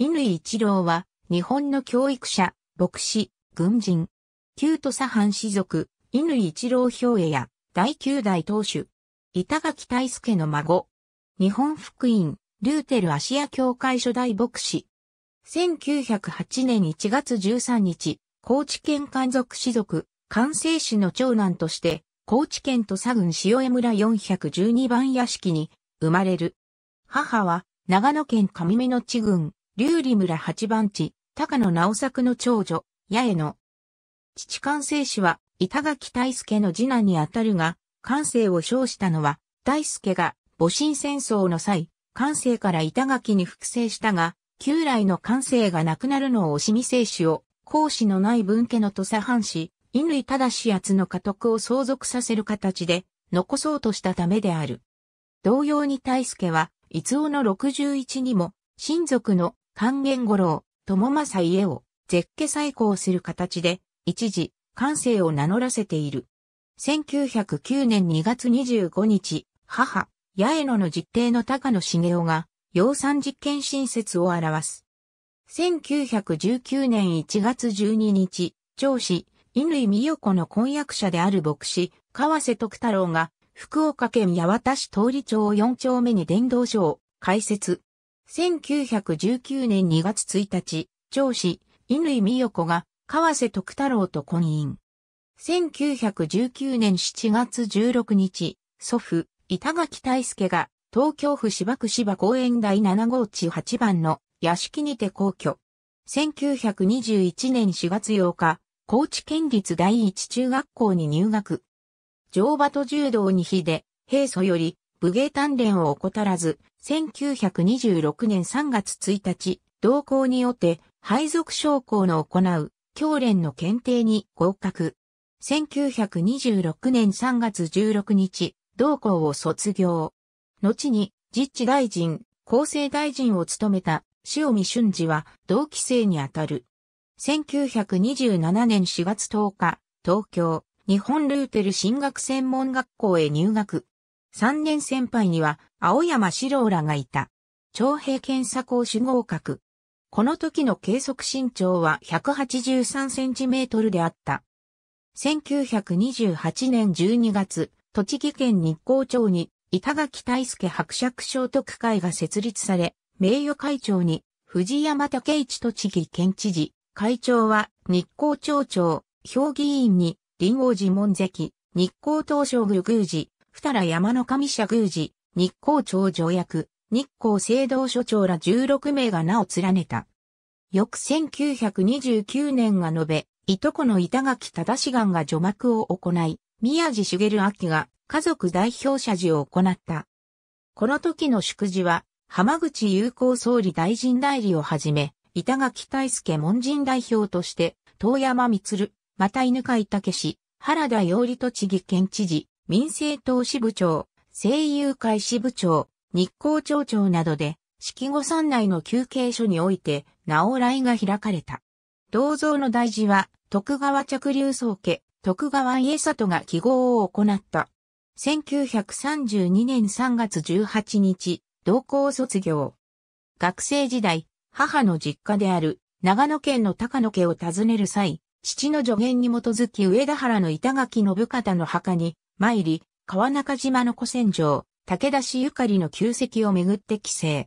乾一郎は、日本の教育者、牧師、軍人、旧土佐藩士族、乾一郎兵衛や、第九代当主、板垣大助の孫、日本福音、ルーテルアシア教会初代牧師。1908年1月13日、高知県漢族士族、関西市の長男として、高知県土佐郡塩江村412番屋敷に生まれる。母は、長野県上目の地郡、劉里村八番地、高野直作の長女、八重の。父関西氏は、板垣大助の次男にあたるが、関西を称したのは、大助が、戊辰戦争の際、関西から板垣に復生したが、旧来の関西がなくなるのを惜しみ生死を、孔子のない分家の土佐藩士、乾井正奴の家督を相続させる形で、残そうとしたためである。同様に大助は、伊尾の61にも、親族の関元五郎、友政家を、絶家再興する形で、一時、感性を名乗らせている。1909年2月25日、母、八重野の実定の高野茂雄が、養蚕実験新説を表す。1919年1月12日、上司、乾美代子の婚約者である牧師、川瀬徳太郎が、福岡県八幡市通り町4丁目に伝道所を開設、1919年2月1日、上司、乾美代子が、河瀬徳太郎と婚姻。1919年7月16日、祖父、板垣大介が、東京府芝区芝公園第7号地8番の屋敷にて皇居。1921年4月8日、高知県立第一中学校に入学。乗馬と柔道に秀で、平素より武芸鍛錬を怠らず、1926年3月1日、同校によって、配属将校の行う、教練の検定に合格。1926年3月16日、同校を卒業。後に、実地大臣、厚生大臣を務めた、塩見俊二は、同期生にあたる。1927年4月10日、東京、日本ルーテル進学専門学校へ入学。3年先輩には青山史郎らがいた。徴兵検査講師合格。この時の計測身長は183センチメートルであった。1928年12月、栃木県日光町に板垣大輔伯爵聖徳会が設立され、名誉会長に藤山武一栃木県知事、会長は日光町長、評議員に林王寺門関、日光東照宮宮寺、二良山の神社宮司、日光町条役、日光聖堂所長ら16名が名を連ねた。翌1929年が述べ、いとこの板垣忠願が除幕を行い、宮地茂明が家族代表者事を行った。この時の祝辞は、浜口友好総理大臣代理をはじめ、板垣大介門人代表として、遠山光、また犬飼武原田洋里栃木県知事、民政党支部長、声優会支部長、日光町長などで、四季後山内の休憩所において、直来が開かれた。銅像の大事は、徳川着流宗家、徳川家里が記号を行った。1932年3月18日、同校卒業。学生時代、母の実家である長野県の高野家を訪ねる際、父の助言に基づき上田原の板垣信方の墓に参り、川中島の古戦場、武田氏ゆかりの旧跡をめぐって帰省。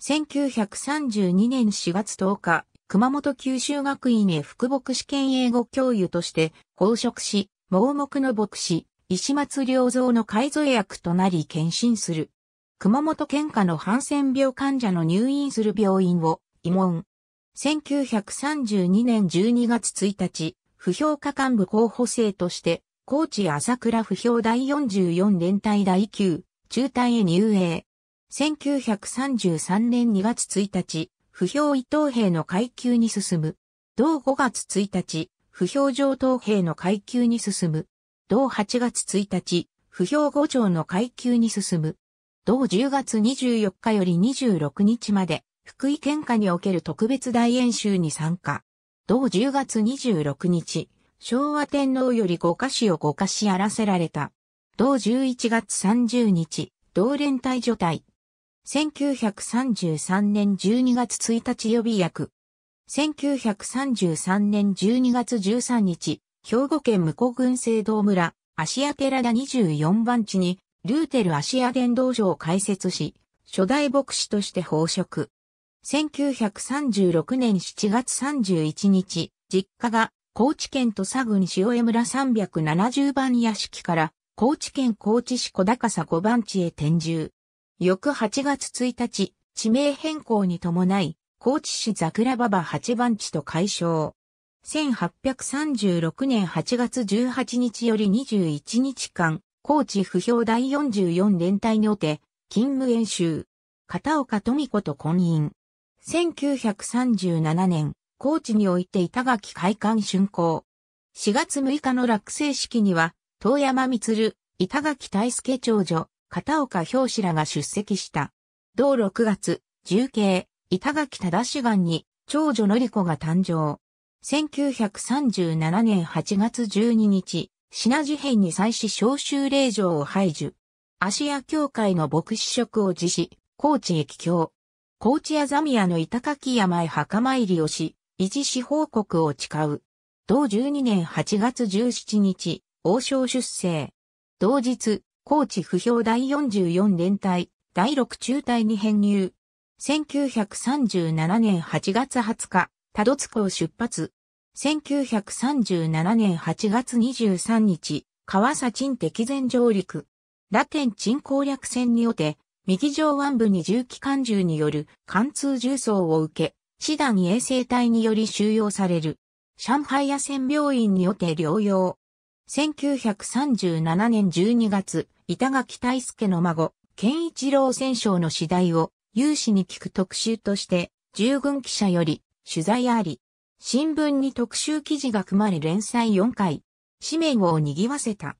1932年4月10日、熊本九州学院へ副牧試験英語教諭として公職し、盲目の牧師、石松良造の改造役となり献身する。熊本県下のハンセン病患者の入院する病院を、慰問。1932年12月1日、不評価幹部候補生として高知朝倉不評第44連隊第9、中隊へ入営。1933年2月1日、不評伊藤兵の階級に進む。同5月1日、不評上等兵の階級に進む。同8月1日、不評五条の階級に進む。同10月24日より26日まで、福井県下における特別大演習に参加。同10月26日、昭和天皇より五歌子を五歌子やらせられた。同11月30日、同連隊除隊。1933年12月1日予備役。1933年12月13日、兵庫県向古聖堂村、芦屋寺田24番地に、ルーテル芦屋伝道所を開設し、初代牧師として奉職。1936年7月31日、実家が高知県土佐郡塩江村370番屋敷から、高知県高知市小高さ5番地へ転住。翌8月1日、地名変更に伴い、高知市桜馬場8番地と解消。1836年8月18日より21日間、高知不評第44連隊におて、勤務演習。片岡富子と婚姻。1937年、高知において板垣会館竣工。4月6日の落成式には、遠山光、板垣大輔長女、片岡表志らが出席した。同6月、重慶、板垣忠志願に、長女のり子が誕生。1937年8月12日、品事変に際し召集令状を排除。芦屋教会の牧師職を辞し、高知駅教。高知屋ザミの板垣山へ墓参りをし、維持し報告を誓う。同12年8月17日、王将出生。同日、高知不評第44連隊、第6中隊に編入。1937年8月20日、多度津港出発。1937年8月23日、川崎鎮敵前上陸。ラテン鎮攻略戦におて、右上腕部に重機関銃による貫通銃装を受け、師団衛生隊により収容される。上海野戦病院におて療養。1937年12月、板垣大輔の孫、健一郎戦勝の次第を有志に聞く特集として、従軍記者より取材あり、新聞に特集記事が組まれ連載4回、紙面を賑わせた。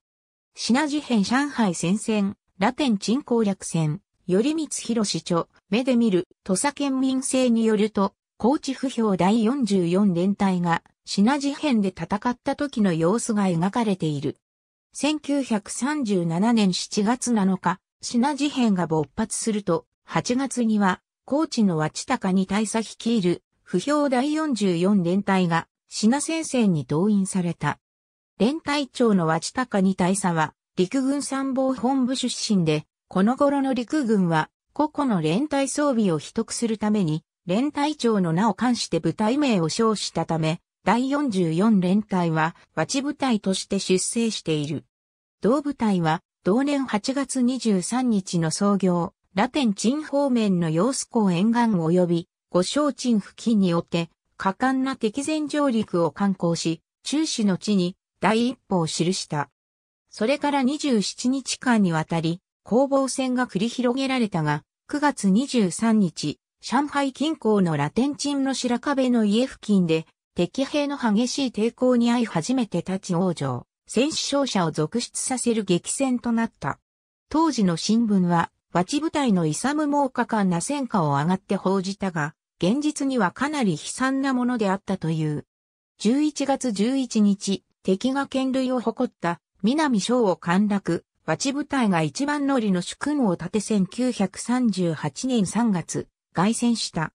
品事変上海戦線、ラテン鎮攻略戦、頼光博士著、目で見る、土佐県民性によると、高知不評第44連隊が、品事変で戦った時の様子が描かれている。1937年7月7日、品事変が勃発すると、8月には、高知の和地高に大佐率いる、不評第44連隊が、品先生に動員された。連隊長の和地高に大佐は、陸軍参謀本部出身で、この頃の陸軍は、個々の連隊装備を取得するために、連隊長の名を冠して部隊名を称したため、第44連隊は、和地部隊として出征している。同部隊は、同年8月23日の創業、ラテンチン方面の陽子港沿岸及び、五小鎮付近におって、果敢な敵前上陸を観光し、中止の地に第一歩を記した。それから27日間にわたり、攻防戦が繰り広げられたが、9月23日、上海近郊のラテンチンの白壁の家付近で、敵兵の激しい抵抗に遭い初めて立ち往生、戦死傷者を続出させる激戦となった。当時の新聞は、バチ部隊のイサム猛果ンな戦果を上がって報じたが、現実にはかなり悲惨なものであったという。11月11日、敵が剣類を誇った南省を陥落、バチ部隊が一番乗りの主君を立て1938年3月、凱旋した。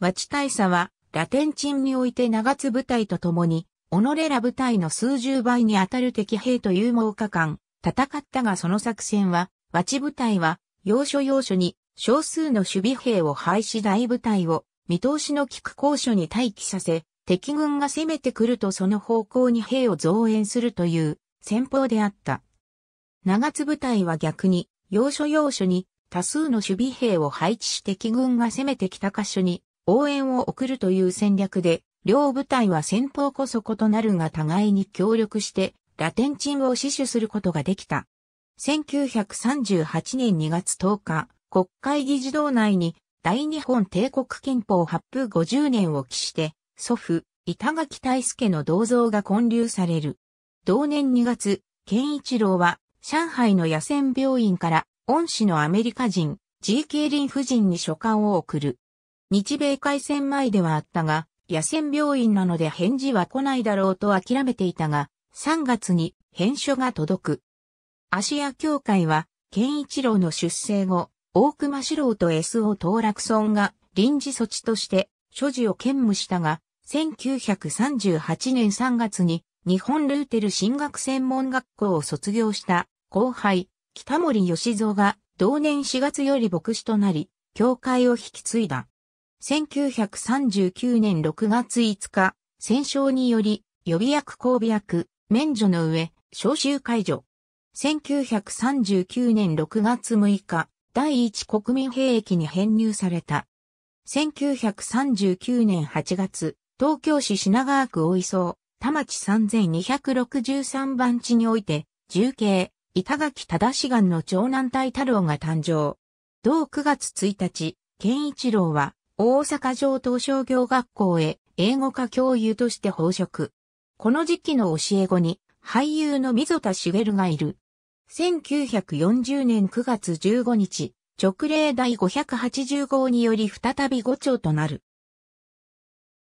和地大佐は、ラテンチンにおいて長津部隊と共に、己ら部隊の数十倍にあたる敵兵という猛火間、戦ったがその作戦は、和地部隊は、要所要所に少数の守備兵を廃止大部隊を見通しの効く高所に待機させ、敵軍が攻めてくるとその方向に兵を増援するという戦法であった。長津部隊は逆に、要所要所に多数の守備兵を配置して敵軍が攻めてきた箇所に応援を送るという戦略で、両部隊は先方こそ異なるが互いに協力してラテンチンを死守することができた。1938年2月10日、国会議事堂内に大日本帝国憲法発布50年を期して、祖父、板垣大助の銅像が建立される。同年2月、健一郎は上海の野戦病院から恩師のアメリカ人、G・ ケーリン夫人に書簡を送る。日米開戦前ではあったが、野戦病院なので返事は来ないだろうと諦めていたが、3月に返書が届く。芦屋協会は、健一郎の出生後、大熊四郎と S.O. 東楽村が臨時措置として所持を兼務したが、1938年3月に日本ルーテル進学専門学校を卒業した後輩北森義蔵が同年4月より牧師となり、教会を引き継いだ。1939年6月5日、戦勝により、予備役公備役、免除の上、召集解除。1939年6月6日、第一国民兵役に編入された。1939年8月、東京市品川区大磯、田町3263番地において、重慶、板垣忠志願の長男大太郎が誕生。同9月1日、健一郎は大阪城東商業学校へ英語科教諭として報職。この時期の教え子に俳優の溝田茂がいる。1940年9月15日、直令第580号により再び五朝となる。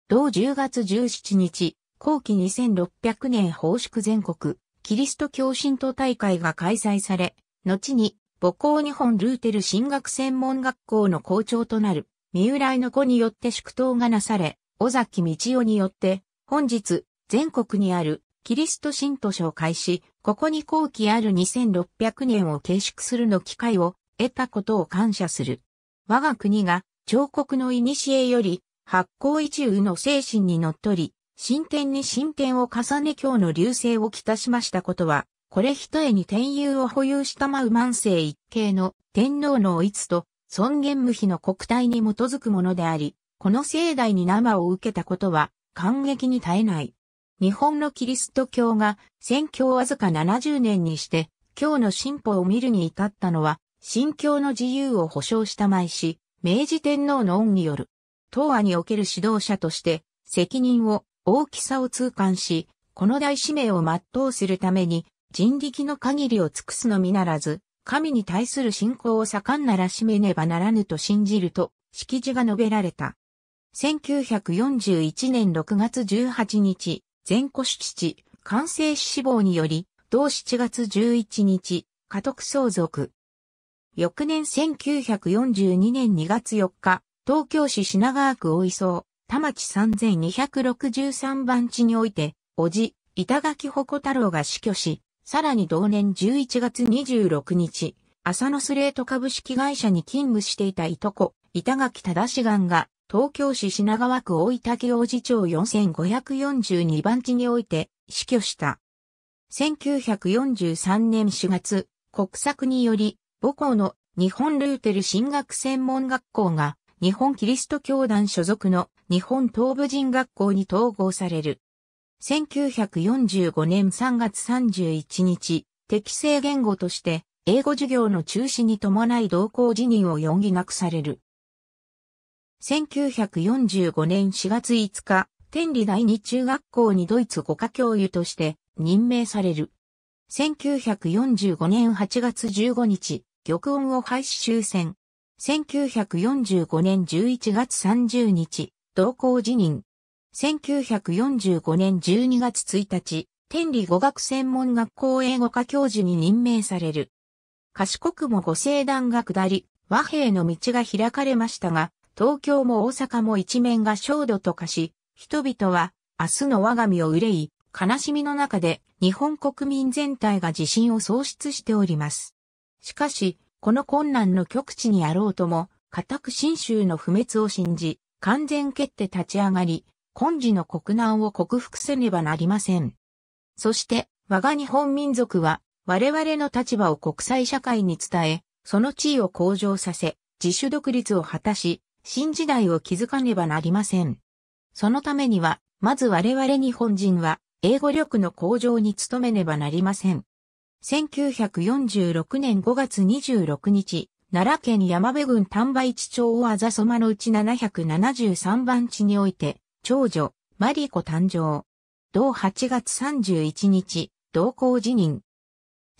同10月17日、後期2600年報祝全国、キリスト教神徒大会が開催され、後に母校日本ルーテル進学専門学校の校長となる、三浦井の子によって祝祷がなされ、尾崎道夫によって、本日、全国にあるキリスト信徒紹介し、ここに後期ある2600年を形式するの機会を得たことを感謝する。我が国が彫刻の古より発行一有の精神にのっとり、進展に進展を重ね今日の流星をきたしましたことは、これ一重に天佑を保有したマウマン一系の天皇のおいつと尊厳無比の国体に基づくものであり、この盛大に生を受けたことは感激に耐えない。日本のキリスト教が宣教わずか70年にして、今日の進歩を見るに至ったのは、信教の自由を保障したまいし、明治天皇の恩による、東亜における指導者として、責任を大きさを痛感し、この大使命を全うするために、人力の限りを尽くすのみならず、神に対する信仰を盛んならしめねばならぬと信じると、式辞が述べられた。1941年6月18日、前古主父、完成死亡により、同7月11日、家督相続。翌年1942年2月4日、東京市品川区大磯、田町3263番地において、おじ、板垣鉾太郎が死去し、さらに同年11月26日、浅野スレート株式会社に勤務していたいとこ、板垣忠志願が、東京市品川区大分京王じ町4542番地において死去した。1943年4月、国策により、母校の日本ルーテル進学専門学校が日本キリスト教団所属の日本東部人学校に統合される。1945年3月31日、適正言語として英語授業の中止に伴い同校辞任を容疑なくされる。1945年4月5日、天理第二中学校にドイツ語科教諭として任命される。1945年8月15日、玉音を廃止終戦。1945年11月30日、同行辞任。1945年12月1日、天理語学専門学校英語科教授に任命される。賢くもご星団が下り、和平の道が開かれましたが、東京も大阪も一面が焦土と化し、人々は明日の我が身を憂い、悲しみの中で日本国民全体が自信を喪失しております。しかし、この困難の極地にあろうとも、固く信州の不滅を信じ、完全決定立ち上がり、今時の国難を克服せねばなりません。そして、我が日本民族は、我々の立場を国際社会に伝え、その地位を向上させ、自主独立を果たし、新時代を築かねばなりません。そのためには、まず我々日本人は、英語力の向上に努めねばなりません。1946年5月26日、奈良県山部郡丹波市町をあざそまのうち773番地において、長女、マリコ誕生。同8月31日、同行辞任。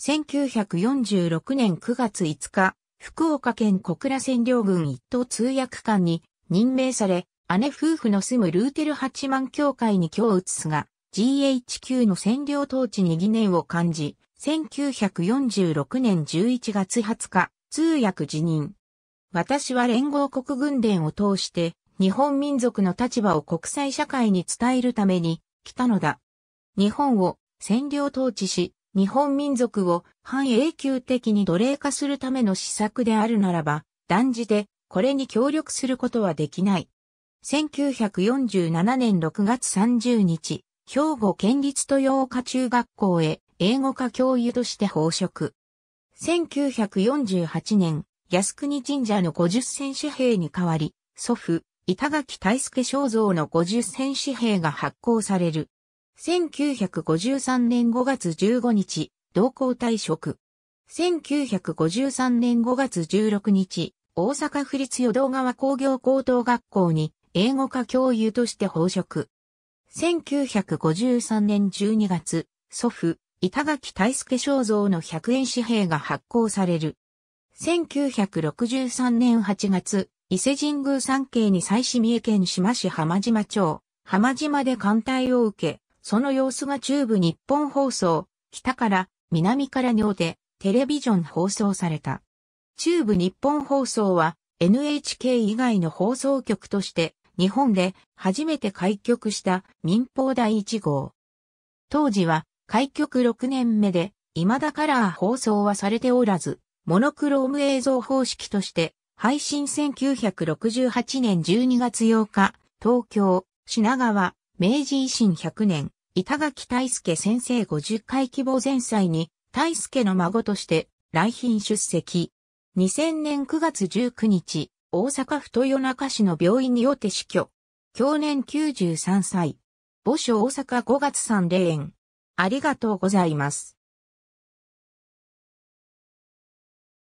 1946年9月5日、福岡県小倉占領軍一等通訳官に任命され、姉夫婦の住むルーテル八万教会に今日移すが、GHQ の占領統治に疑念を感じ、1946年11月20日、通訳辞任。私は連合国軍伝を通して、日本民族の立場を国際社会に伝えるために、来たのだ。日本を占領統治し、日本民族を半永久的に奴隷化するための施策であるならば、断じて、これに協力することはできない。1947年6月30日、兵庫県立豊岡中学校へ英語科教諭として報職。1948年、靖国神社の50戦紙幣に代わり、祖父、板垣大助肖像の50戦紙幣が発行される。1953年5月15日、同行退職。1953年5月16日、大阪府立与道川工業高等学校に英語科教諭として報職。1953年12月、祖父、板垣大助肖像の100円紙幣が発行される。1963年8月、伊勢神宮三景に際し三重県島市浜島町、浜島で艦隊を受け、その様子が中部日本放送、北から南からにおて、テレビジョン放送された。中部日本放送は NHK 以外の放送局として日本で初めて開局した民放第1号。当時は開局6年目で、未だカラー放送はされておらず、モノクローム映像方式として、配信1968年12月8日、東京、品川、明治維新100年、板垣大輔先生50回希望前祭に、大輔の孫として、来賓出席。2000年9月19日、大阪府豊中市の病院におて死去。去年93歳。母所大阪5月3霊園。ありがとうございます。